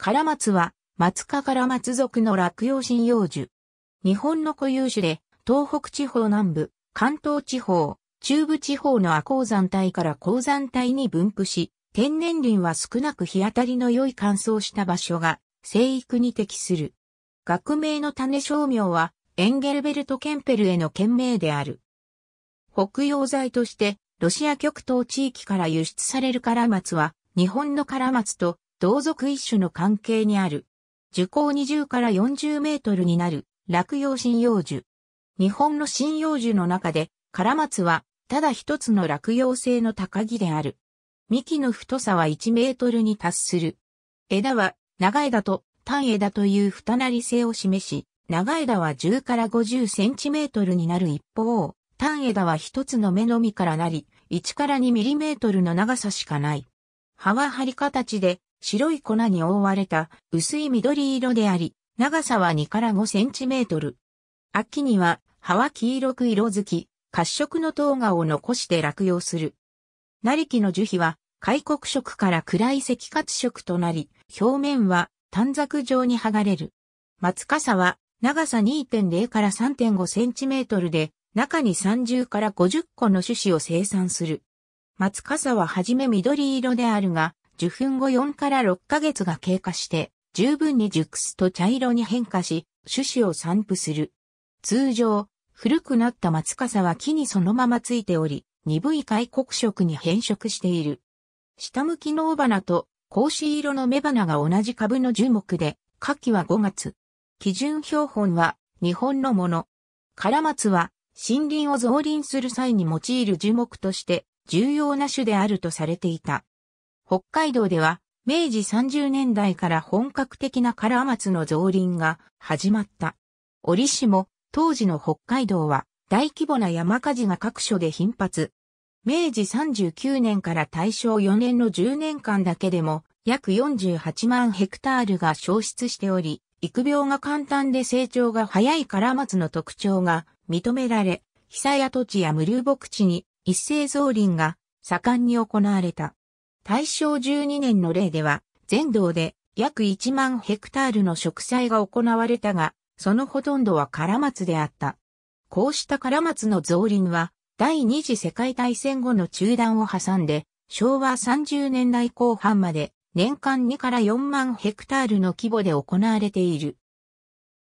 カラマツは、松科マツ属の落葉針葉樹。日本の固有種で、東北地方南部、関東地方、中部地方の亜鉱山帯から鉱山帯に分布し、天然林は少なく日当たりの良い乾燥した場所が、生育に適する。学名の種商名は、エンゲルベルト・ケンペルへの県名である。北洋材として、ロシア極東地域から輸出されるカラマツは、日本のカラマツと同族一種の関係にある。樹高20から40メートルになる、落葉針葉樹。日本の針葉樹の中で、カラマツは、ただ一つの落葉性の高木である。幹の太さは1メートルに達する。枝は、長枝と単枝という二なり性を示し、長枝は10から50センチメートルになる一方、単枝は一つの目のみからなり、1から2ミリメートルの長さしかない。葉は張り形で白い粉に覆われた薄い緑色であり、長さは2から5センチメートル。秋には葉は黄色く色づき、褐色の糖芽を残して落葉する。成木の樹皮は、開国色から暗い赤褐色となり、表面は短冊状に剥がれる。松傘は、長さ2.0から3.5センチメートルで、中に30から50個の種子を生産する。松傘ははじめ緑色であるが、受粉後4から6ヶ月が経過して、十分に熟すと茶色に変化し、種子を散布する。通常、古くなった松笠は木にそのままついており、鈍い開国色に変色している。下向きの尾花と格子色の雌花が同じ株の樹木で、夏季は5月。基準標本は日本のもの。カラは森林を増林する際に用いる樹木として重要な種であるとされていた。北海道では、明治30年代から本格的なカラマツの増林が始まった。折しも、当時の北海道は大規模な山火事が各所で頻発。明治39年から大正4年の10年間だけでも約48万ヘクタールが消失しており、育苗が簡単で成長が早いカラマツの特徴が認められ、災や土地や無流牧地に一斉増林が盛んに行われた。大正12年の例では、全道で約1万ヘクタールの植栽が行われたが、そのほとんどはカラマツであった。こうしたカラマツの増林は、第二次世界大戦後の中断を挟んで、昭和30年代後半まで年間2から4万ヘクタールの規模で行われている。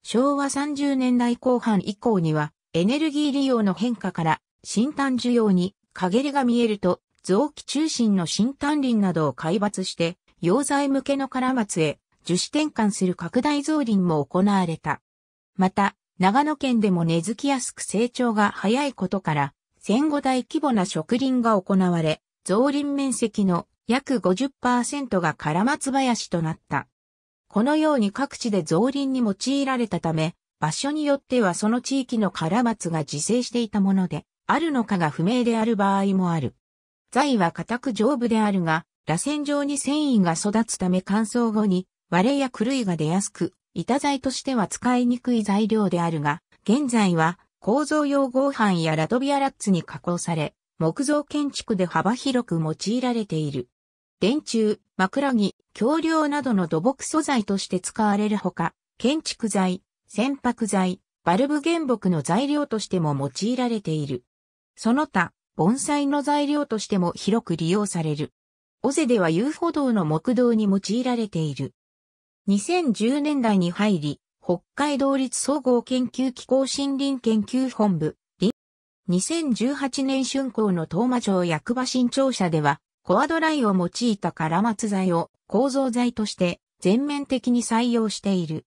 昭和30年代後半以降にはエネルギー利用の変化から新炭需要に陰りが見えると臓器中心の新丹林などを海抜して、溶剤向けのカラマツへ樹脂転換する拡大増林も行われた。また、長野県でも根付きやすく成長が早いことから、戦後大規模な植林が行われ、増林面積の約50%がカラマツ林となった。このように各地で増林に用いられたため、場所によってはその地域のカラマツが自生していたもので、あるのかが不明である場合もある。材は硬く丈夫であるが、螺旋状に繊維が育つため乾燥後に割れや狂いが出やすく、板材としては使いにくい材料であるが、現在は構造用合板やラトビアラッツに加工され、木造建築で幅広く用いられている。電柱、枕木、橋梁などの土木素材として使われるほか、建築材、船舶材、バルブ原木の材料としても用いられている。その他、盆栽の材料としても広く利用される。尾瀬では遊歩道の木道に用いられている。2010年代に入り、北海道立総合研究機構森林研究本部、2018年春光の東馬町役場新庁舎では、コアドライを用いたカラマツ材を構造材として全面的に採用している。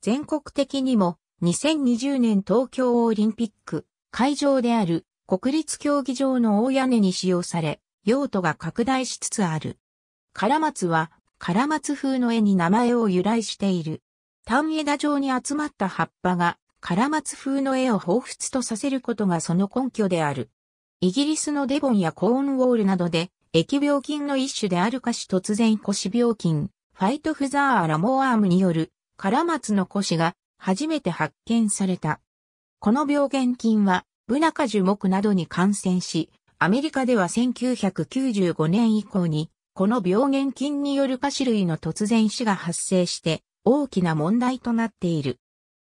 全国的にも2020年東京オリンピック会場である国立競技場の大屋根に使用され、用途が拡大しつつある。唐松は、唐松風の絵に名前を由来している。単枝状に集まった葉っぱが、唐松風の絵を彷彿とさせることがその根拠である。イギリスのデボンやコーンウォールなどで、疫病菌の一種であるかし突然腰病菌、ファイトフザーアラモアームによる、唐松の腰が初めて発見された。この病原菌はブナカ樹木などに感染し、アメリカでは1995年以降に、この病原菌による菓子類の突然死が発生して大きな問題となっている。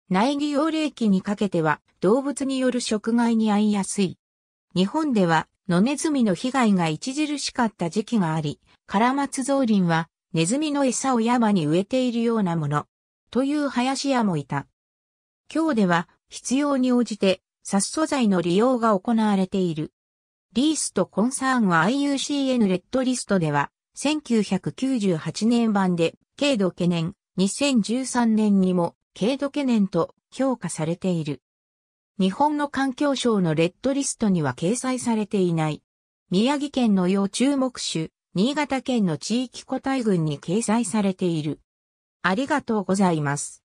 苗木用霊期にかけては動物による食害に遭いやすい。日本では野ネズミの被害が著しかった時期があり、カラマツゾウリンはネズミの餌を山に植えているようなもの、という林屋もいた。今日では必要に応じて s 素材の利用が行われている。リースとコンサーンは IUCN レッドリストでは、1998年版で、軽度懸念、2013年にも、軽度懸念と評価されている。日本の環境省のレッドリストには掲載されていない。宮城県の要注目種、新潟県の地域個体群に掲載されている。ありがとうございます。